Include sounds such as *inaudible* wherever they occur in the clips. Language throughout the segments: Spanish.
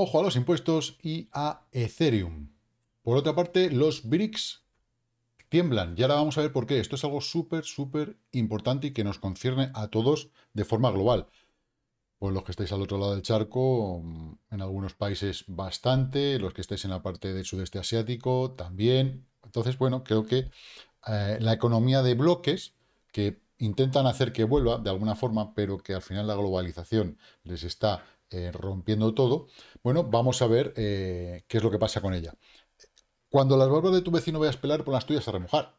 ojo a los impuestos y a Ethereum. Por otra parte, los BRICS tiemblan. Y ahora vamos a ver por qué. Esto es algo súper, súper importante y que nos concierne a todos de forma global. Pues los que estáis al otro lado del charco, mm, en algunos países bastante, los que estáis en la parte del sudeste asiático también. Entonces, bueno, creo que eh, la economía de bloques, que intentan hacer que vuelva de alguna forma, pero que al final la globalización les está eh, rompiendo todo, bueno, vamos a ver eh, qué es lo que pasa con ella. Cuando las barbas de tu vecino veas pelar, pon las tuyas a remojar.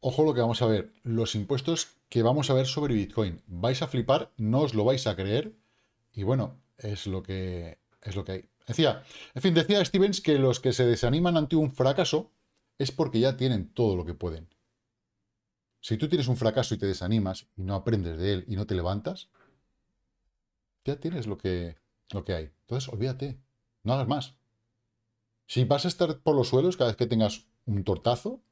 Ojo lo que vamos a ver, los impuestos que vamos a ver sobre Bitcoin. Vais a flipar, no os lo vais a creer, y bueno, es lo que, es lo que hay. Decía, en fin, decía Stevens que los que se desaniman ante un fracaso es porque ya tienen todo lo que pueden. Si tú tienes un fracaso y te desanimas y no aprendes de él y no te levantas, ya tienes lo que, lo que hay. Entonces, olvídate. No hagas más. Si vas a estar por los suelos cada vez que tengas un tortazo.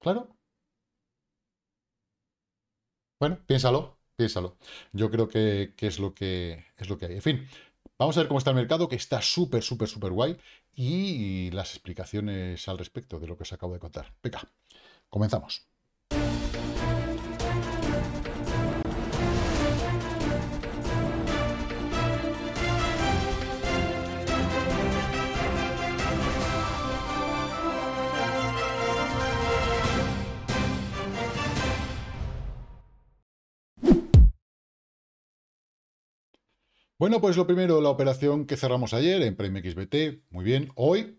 Claro. Bueno, piénsalo, piénsalo. Yo creo que, que, es, lo que es lo que hay. En fin, vamos a ver cómo está el mercado, que está súper, súper, súper guay. Y las explicaciones al respecto de lo que os acabo de contar. Venga, comenzamos. Bueno, pues lo primero, la operación que cerramos ayer en Prime XBT, muy bien, hoy,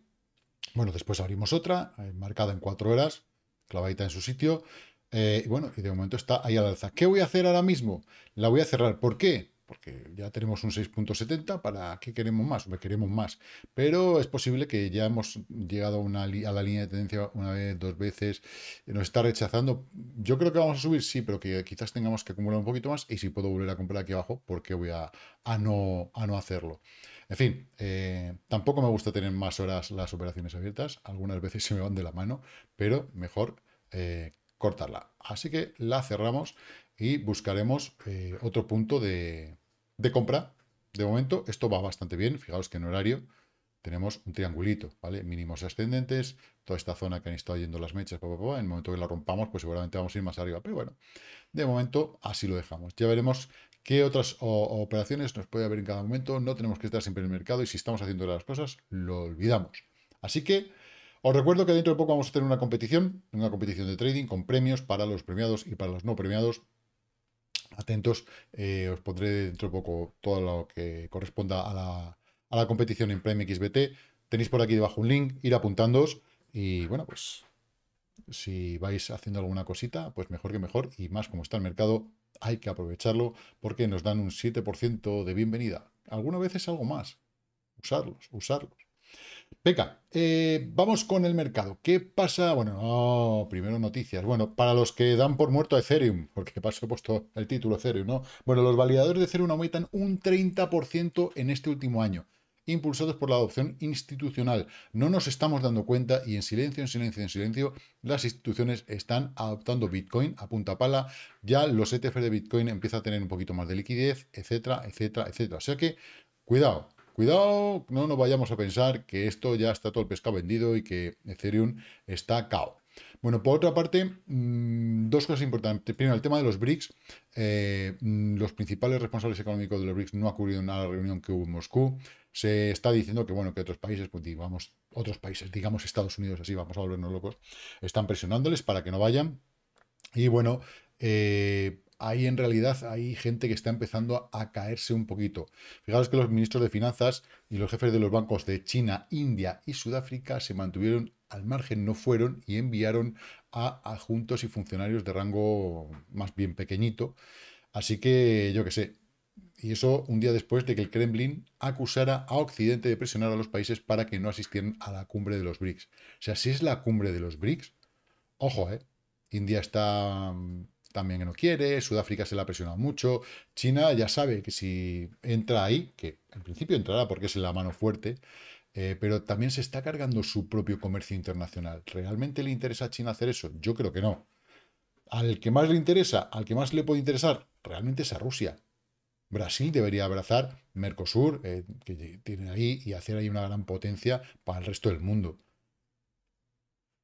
bueno, después abrimos otra, eh, marcada en cuatro horas, clavadita en su sitio, eh, y bueno, y de momento está ahí al alza. ¿Qué voy a hacer ahora mismo? La voy a cerrar, ¿por qué? porque ya tenemos un 6.70, ¿para qué queremos más? ¿Me queremos más? Pero es posible que ya hemos llegado a, la línea de tendencia una vez, dos veces, nos está rechazando. Yo creo que vamos a subir, sí, pero que quizás tengamos que acumular un poquito más y si puedo volver a comprar aquí abajo, ¿por qué voy a, no, a no hacerlo? En fin, eh, tampoco me gusta tener más horas las operaciones abiertas, algunas veces se me van de la mano, pero mejor... Eh, cortarla. Así que la cerramos y buscaremos eh, otro punto de, de compra, de momento, esto va bastante bien. Fijaos que en horario tenemos un triangulito, ¿vale? Mínimos ascendentes, toda esta zona que han estado yendo las mechas, en el momento que la rompamos, pues seguramente vamos a ir más arriba. Pero bueno, de momento así lo dejamos. Ya veremos qué otras operaciones nos puede haber en cada momento. No tenemos que estar siempre en el mercado y si estamos haciendo las cosas, lo olvidamos. Así que os recuerdo que dentro de poco vamos a tener una competición, una competición de trading con premios para los premiados y para los no premiados atentos, eh, os pondré dentro de poco todo lo que corresponda a la, competición en Prime XBT. Tenéis por aquí debajo un link, ir apuntándoos y bueno, pues si vais haciendo alguna cosita, pues mejor que mejor y más como está el mercado, hay que aprovecharlo porque nos dan un 7% de bienvenida. vez veces algo más. Usarlos, usarlos. Venga, eh, vamos con el mercado. ¿Qué pasa? Bueno, primero noticias. Bueno, para los que dan por muerto a Ethereum, *laughs* porque paso he puesto el título Ethereum, ¿no? Bueno, los validadores de Ethereum aumentan un 30% en este último año, impulsados por la adopción institucional. No nos estamos dando cuenta y en silencio, en silencio, en silencio, las instituciones están adoptando Bitcoin a punta pala. Ya los ETF de Bitcoin empiezan a tener un poquito más de liquidez, etcétera, etcétera, etcétera. O sea que, cuidado, Cuidado, no nos vayamos a pensar que esto ya está todo el pescado vendido y que Ethereum está cao. Bueno, por otra parte, mm, dos cosas importantes. Primero, el tema de los BRICS. Eh, mm, los principales responsables económicos de los BRICS no acudieron a la reunión que hubo en Moscú. Se está diciendo que, bueno, que otros países, pues, digamos, otros países, digamos Estados Unidos, así vamos a volvernos locos, están presionándoles para que no vayan. Y bueno, eh, ahí en realidad hay gente que está empezando a caerse un poquito. Fijaros que los ministros de Finanzas y los jefes de los bancos de China, India y Sudáfrica se mantuvieron al margen, no fueron y enviaron a adjuntos y funcionarios de rango más bien pequeñito. Así que yo qué sé, y eso un día después de que el Kremlin acusara a Occidente de presionar a los países para que no asistieran a la cumbre de los BRICS. O sea, si es la cumbre de los BRICS, ojo, ¿eh? India está mm, también que no quiere, Sudáfrica se la ha presionado mucho, China ya sabe que si entra ahí, que en principio entrará porque es la mano fuerte, eh, pero también se está cargando su propio comercio internacional. ¿Realmente le interesa a China hacer eso? Yo creo que no. Al que más le interesa, al que más le puede interesar, realmente es a Rusia. Brasil debería abrazar Mercosur, eh, que tiene ahí, y hacer ahí una gran potencia para el resto del mundo.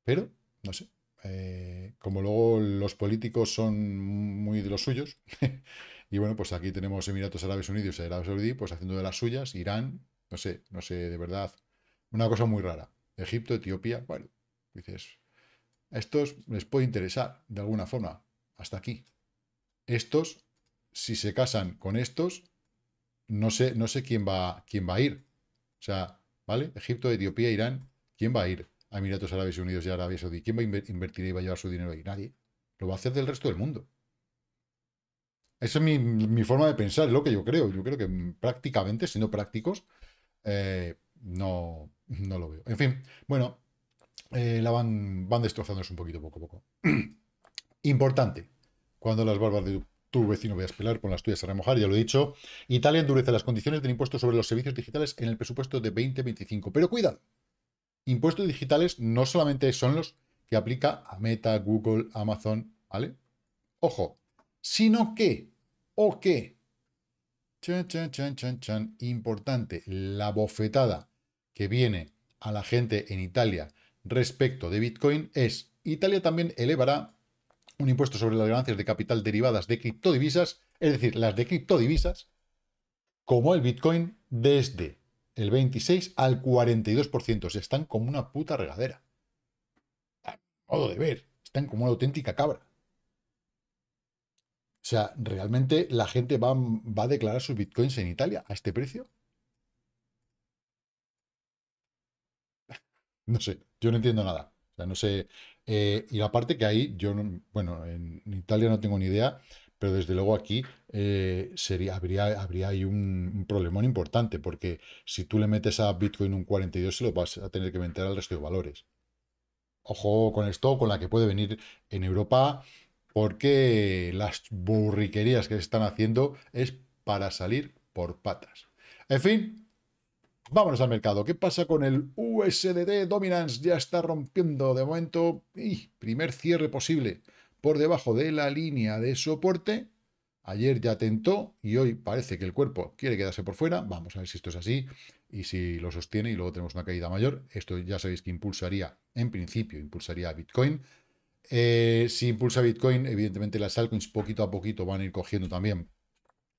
Pero, no sé, eh, como luego los políticos son muy de los suyos, *laughs* y bueno, pues aquí tenemos Emiratos Árabes Unidos y Arabia Saudí, pues haciendo de las suyas, Irán, no sé, no sé, de verdad, una cosa muy rara. Egipto, Etiopía, bueno, dices, a estos les puede interesar de alguna forma, hasta aquí. Estos, si se casan con estos, no sé, no sé quién va, quién va a ir. O sea, ¿vale? Egipto, Etiopía, Irán, ¿quién va a ir? Emiratos ah, Árabes Unidos y Arabia Saudí, ¿quién va a invertir y va a llevar su dinero ahí? Nadie. Lo va a hacer del resto del mundo. Esa es mi, forma de pensar, es lo que yo creo. Yo creo que prácticamente, siendo prácticos, eh, no, no lo veo. En fin, bueno, eh, la van, van destrozándose un poquito poco a poco. *clears throat* Importante, cuando las barbas de tu vecino veas pelar, con las tuyas a remojar, ya lo he dicho. Italia endurece las condiciones del impuesto sobre los servicios digitales en el presupuesto de 2025. Pero cuidado, Impuestos digitales no solamente son los que aplica a Meta, Google, Amazon, ¿vale? Ojo, sino que, o que, chan, chan, chan, chan, chan, importante, la bofetada que viene a la gente en Italia respecto de Bitcoin es, Italia también elevará un impuesto sobre las ganancias de capital derivadas de criptodivisas, es decir, las de criptodivisas, como el Bitcoin, desde el 26 al 42%. Se están como una puta regadera. modo de ver, están como una auténtica cabra. O sea, ¿realmente la gente va, a declarar sus bitcoins en Italia a este precio? *laughs* no sé, yo no entiendo nada. O sea, no sé. Eh, y parte que ahí, yo, no, bueno, en Italia no tengo ni idea, pero desde luego aquí eh, habría, ahí un, problemón importante, porque si tú le metes a Bitcoin un 42, se lo vas a tener que meter al resto de valores. Ojo con esto, con la que puede venir en Europa, porque las burriquerías que se están haciendo es para salir por patas. En fin, Vámonos al mercado. ¿Qué pasa con el USDT Dominance? Ya está rompiendo de momento. Y primer cierre posible por debajo de la línea de soporte. Ayer ya tentó y hoy parece que el cuerpo quiere quedarse por fuera. Vamos a ver si esto es así y si lo sostiene y luego tenemos una caída mayor. Esto ya sabéis que impulsaría, en principio, impulsaría a Bitcoin. Eh, si impulsa Bitcoin, evidentemente las altcoins poquito a poquito van a ir cogiendo también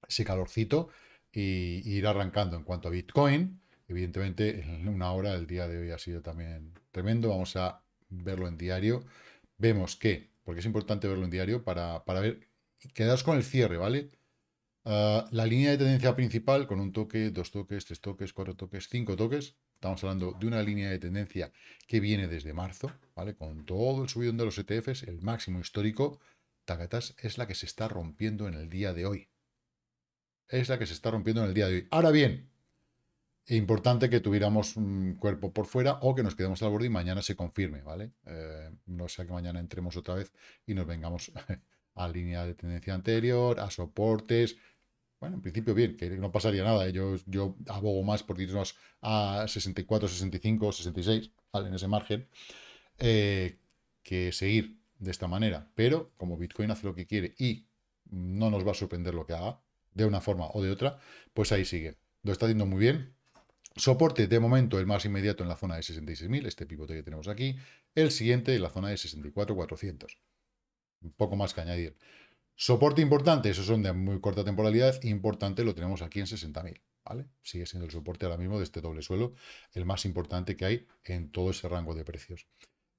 ese calorcito y, ir arrancando en cuanto a Bitcoin. Evidentemente, en una hora, el día de hoy ha sido también tremendo. Vamos a verlo en diario. Vemos que porque es importante verlo en diario para, para ver, quedas con el cierre, ¿vale? Ah, la línea de tendencia principal con un toque, dos toques, tres toques, cuatro toques, cinco toques. Estamos hablando de una línea de tendencia que viene desde marzo, ¿vale? Con todo el subidón de los ETFs, el máximo histórico, tagatas es la que se está rompiendo en el día de hoy. Es la que se está rompiendo en el día de hoy. Ahora bien, e importante que tuviéramos un cuerpo por fuera o que nos quedemos al borde y mañana se confirme, ¿vale? Eh, no sea que mañana entremos otra vez y nos vengamos *laughs* a línea de tendencia anterior, a soportes. Bueno, en principio bien, que no pasaría nada. ¿eh? Yo, abogo más por irnos a 64, 65, 66, ¿vale? En ese margen, eh, que seguir de esta manera. Pero como Bitcoin hace lo que quiere y no nos va a sorprender lo que haga, de una forma o de otra, pues ahí sigue. Lo está haciendo muy bien, Soporte de momento el más inmediato en la zona de 66.000, este pivote que tenemos aquí. El siguiente en la zona de 64.400. Un poco más que añadir. Soporte importante, esos son de muy corta temporalidad, importante lo tenemos aquí en 60.000, ¿vale? Sigue siendo el soporte ahora mismo de este doble suelo, el más importante que hay en todo ese rango de precios.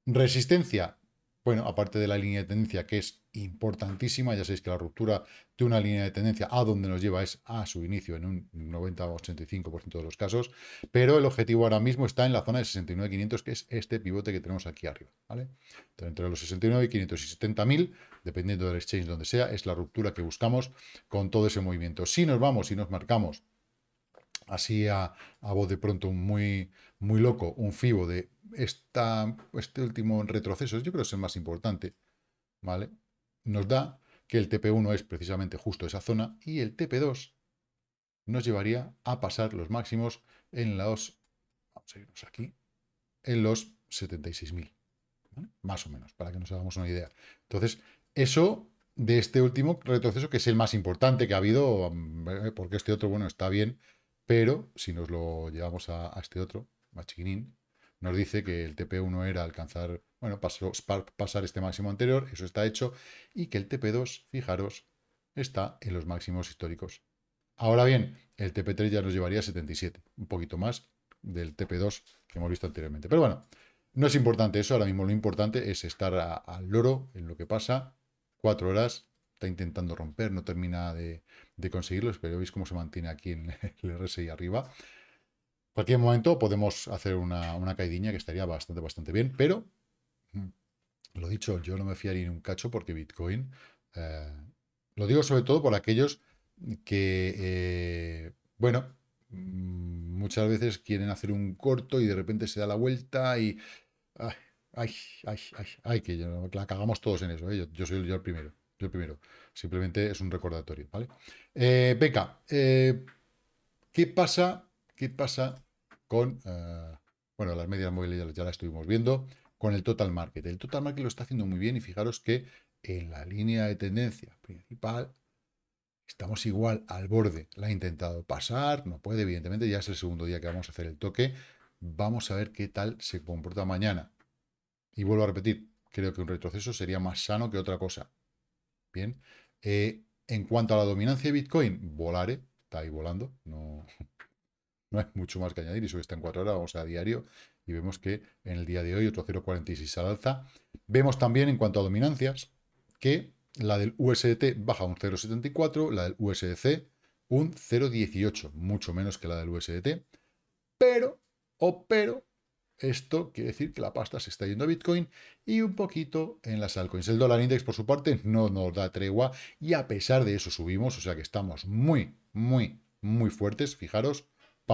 Resistencia, bueno, aparte de la línea de tendencia que es importantísima, ya sabéis que la ruptura de una línea de tendencia a donde nos lleva es a su inicio en un 90 o 85% de los casos, pero el objetivo ahora mismo está en la zona de 69.500, que es este pivote que tenemos aquí arriba, ¿vale? entre los 69.500 y 70.000, dependiendo del exchange donde sea, es la ruptura que buscamos con todo ese movimiento. Si nos vamos y nos marcamos así a, voz de pronto muy, muy loco, un FIBO de esta, este último retroceso, yo creo que es el más importante, ¿vale? Nos da que el TP1 es precisamente justo esa zona y el TP2 nos llevaría a pasar los máximos en los, vamos a aquí, en los 76.000, más o menos, para que nos hagamos una idea. Entonces, eso de este último retroceso, que es el más importante que ha habido, eh, porque este otro, bueno, está bien, pero si nos lo llevamos a, este otro, más chiquinín, nos dice que el TP1 era alcanzar, bueno, pasó, pasar este máximo anterior, eso está hecho, y que el TP2, fijaros, está en los máximos históricos. Ahora bien, el TP3 ya nos llevaría a 77, un poquito más del TP2 que hemos visto anteriormente. Pero bueno, no es importante eso, ahora mismo lo importante es estar al loro en lo que pasa, cuatro horas, está intentando romper, no termina de, de conseguirlo, pero veis cómo se mantiene aquí en el RSI arriba cualquier momento podemos hacer una, una que estaría bastante, bastante bien, pero mm, lo dicho, yo no me fiaría ni un cacho porque Bitcoin, eh, lo digo sobre todo por aquellos que, eh, bueno, mm, muchas veces quieren hacer un corto y de repente se da la vuelta y... Ay, ay, ay, ay, que la cagamos todos en eso, ¿eh? yo, yo, soy yo el primero, yo el primero. Simplemente es un recordatorio, ¿vale? beca ¿qué pasa ¿Qué pasa con, eh, bueno, las medias móviles ya, la las estuvimos viendo, con el total market? El total market lo está haciendo muy bien y fijaros que en la línea de tendencia principal estamos igual al borde. La ha intentado pasar, no puede, evidentemente, ya es el segundo día que vamos a hacer el toque. Vamos a ver qué tal se comporta mañana. Y vuelvo a repetir, creo que un retroceso sería más sano que otra cosa. Bien. Eh, en cuanto a la dominancia de Bitcoin, volaré. está ahí volando, no, no hay mucho más que añadir y sube está en 4 horas, vamos a diario y vemos que en el día de hoy otro 0,46 al alza. Vemos también en cuanto a dominancias que la del USDT baja un 0,74, la del USDC un 0,18, mucho menos que la del USDT. Pero, o pero, esto quiere decir que la pasta se está yendo a Bitcoin y un poquito en las altcoins. El dólar index, por su parte, no nos da tregua y a pesar de eso subimos, o sea que estamos muy, muy, muy fuertes. Fijaros,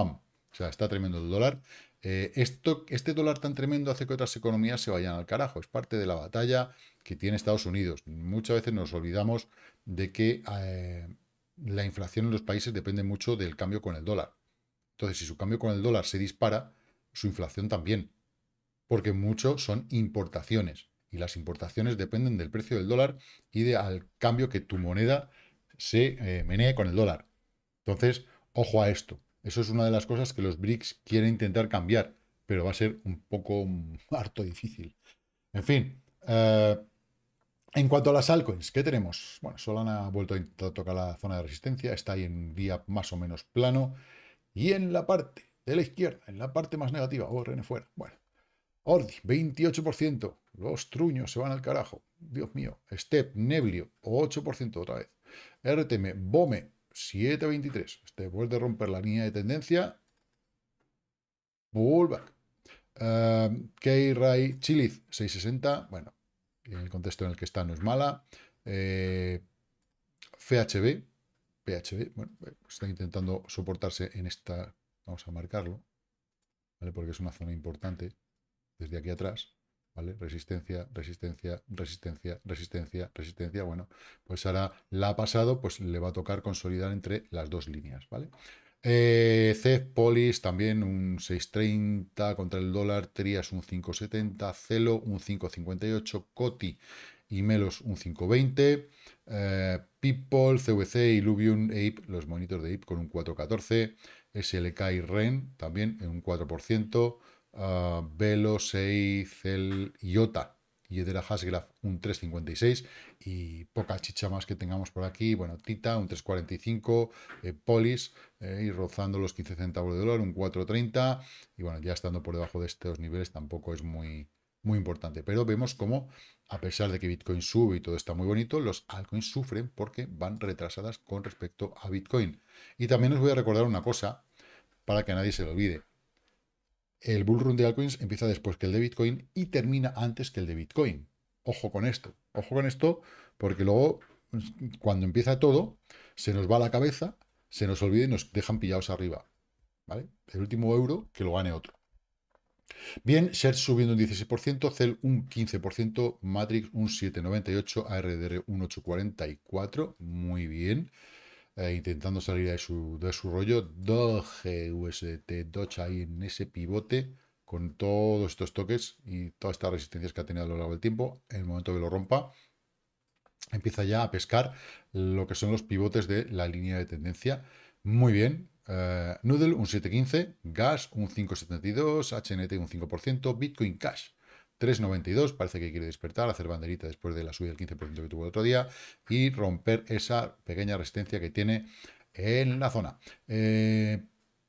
o sea, está tremendo el dólar. Eh, esto, este dólar tan tremendo hace que otras economías se vayan al carajo. Es parte de la batalla que tiene Estados Unidos. Muchas veces nos olvidamos de que eh, la inflación en los países depende mucho del cambio con el dólar. Entonces, si su cambio con el dólar se dispara, su inflación también. Porque mucho son importaciones. Y las importaciones dependen del precio del dólar y del cambio que tu moneda se eh, menee con el dólar. Entonces, ojo a esto. Eso es una de las cosas que los BRICS quieren intentar cambiar, pero va a ser un poco mm, *laughs* harto difícil. En fin, eh, en cuanto a las altcoins, ¿qué tenemos? Bueno, Solana ha vuelto a tocar la zona de resistencia, está ahí en día más o menos plano. Y en la parte de la izquierda, en la parte más negativa, ORN oh, fuera. Bueno, Ordi, 28%. Los truños se van al carajo. Dios mío. Step, Neblio, 8% otra vez. RTM, Bome, 7.23. Después de romper la línea de tendencia, pullback. Em, K-Ray Chiliz, 6.60. Bueno, en el contexto en el que está no es mala. Eh, FHB, PHB, bueno, eh, está intentando soportarse en esta, vamos a marcarlo, ¿vale? porque es una zona importante desde aquí atrás. Resistencia, resistencia, resistencia, resistencia, resistencia. Bueno, pues ahora la ha pasado, pues le va a tocar consolidar entre las dos líneas, ¿vale? Eh, CEF, Polis, también un 6.30 contra el dólar, Trias un 5.70, Celo un 5.58, Coti y Melos un 5.20, eh, People, CVC, Illuvium, Ape, los monitores de Ape con un 4.14, SLK y REN también en un 4%, Velo 6, el IOTA y de la Hasgraph un 356 y poca chicha más que tengamos por aquí. Bueno, Tita un 345, eh, Polis eh, y rozando los 15 centavos de dólar un 430 y bueno, ya estando por debajo de estos niveles tampoco es muy, muy importante. Pero vemos cómo, a pesar de que Bitcoin sube y todo está muy bonito, los altcoins sufren porque van retrasadas con respecto a Bitcoin. Y también os voy a recordar una cosa para que nadie se lo olvide el bull run de altcoins empieza después que el de Bitcoin y termina antes que el de Bitcoin. Ojo con esto, ojo con esto, porque luego pues, cuando empieza todo, se nos va la cabeza, se nos olvida y nos dejan pillados arriba. ¿vale? El último euro que lo gane otro. Bien, ser subiendo un 16%, Cel un 15%, Matrix un 7,98, ARDR un 8,44, muy bien. Eh, intentando salir de su, rollo. Doge UST Doge ahí en ese pivote con todos estos toques y todas estas resistencias que ha tenido a lo largo del tiempo. En el momento que lo rompa, empieza ya a pescar lo que son los pivotes de la línea de tendencia. Muy bien. Eh, Noodle un 7.15, Gas un 5.72, HNT un 5%, Bitcoin Cash 3,92, parece que quiere despertar, hacer banderita después de la subida del 15% que tuvo el otro día y romper esa pequeña resistencia que tiene en la zona. Eh,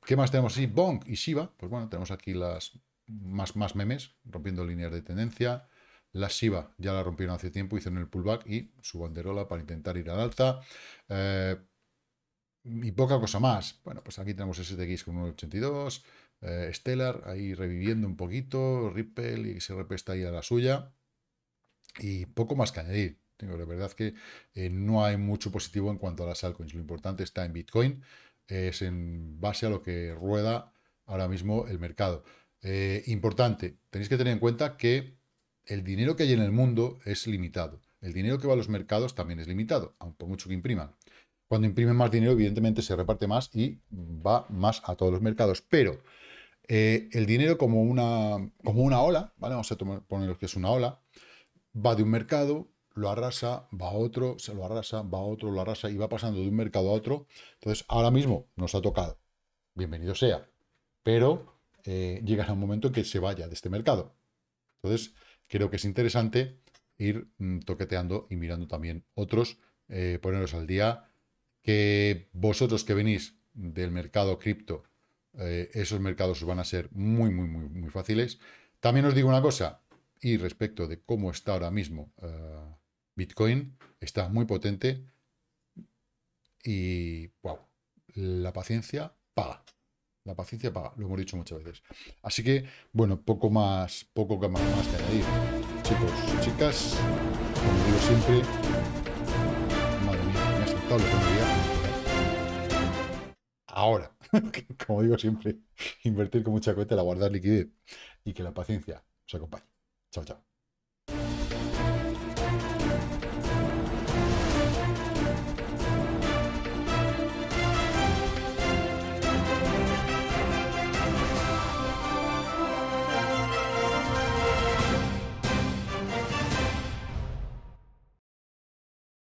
¿Qué más tenemos sí Bonk y Shiba, pues bueno, tenemos aquí las más, más memes, rompiendo líneas de tendencia. La Shiba ya la rompieron hace tiempo, hicieron el pullback y su banderola para intentar ir al alza. Eh, y poca cosa más. Bueno, pues aquí tenemos STX con 1,82, eh, Stellar ahí reviviendo un poquito, Ripple y XRP está ahí a la suya. Y poco más que añadir. Tengo la verdad que eh, no hay mucho positivo en cuanto a las altcoins. Lo importante está en Bitcoin, es en base a lo que rueda ahora mismo el mercado. Eh, importante, tenéis que tener en cuenta que el dinero que hay en el mundo es limitado. El dinero que va a los mercados también es limitado, aunque mucho que impriman. Cuando imprimen más dinero, evidentemente se reparte más y va más a todos los mercados. Pero eh, el dinero como una, como una ola, ¿vale? Vamos a poner que es una ola, va de un mercado, lo arrasa, va a otro, se lo arrasa, va a otro, lo arrasa y va pasando de un mercado a otro. Entonces, ahora mismo nos ha tocado, bienvenido sea, pero llega eh, llegará un momento en que se vaya de este mercado. Entonces, creo que es interesante ir mm, toqueteando y mirando también otros, eh, poneros al día, que vosotros que venís del mercado cripto, eh, esos mercados van a ser muy, muy, muy, muy fáciles. También os digo una cosa, y respecto de cómo está ahora mismo eh, Bitcoin, está muy potente y, wow, la paciencia paga. La paciencia paga, lo hemos dicho muchas veces. Así que, bueno, poco más, poco más, más que añadir. Chicos chicas, como digo siempre, Ahora. *laughs* como digo siempre, invertir con mucha cuenta, la guardar liquidez y que la paciencia os acompañe. Chao, chao.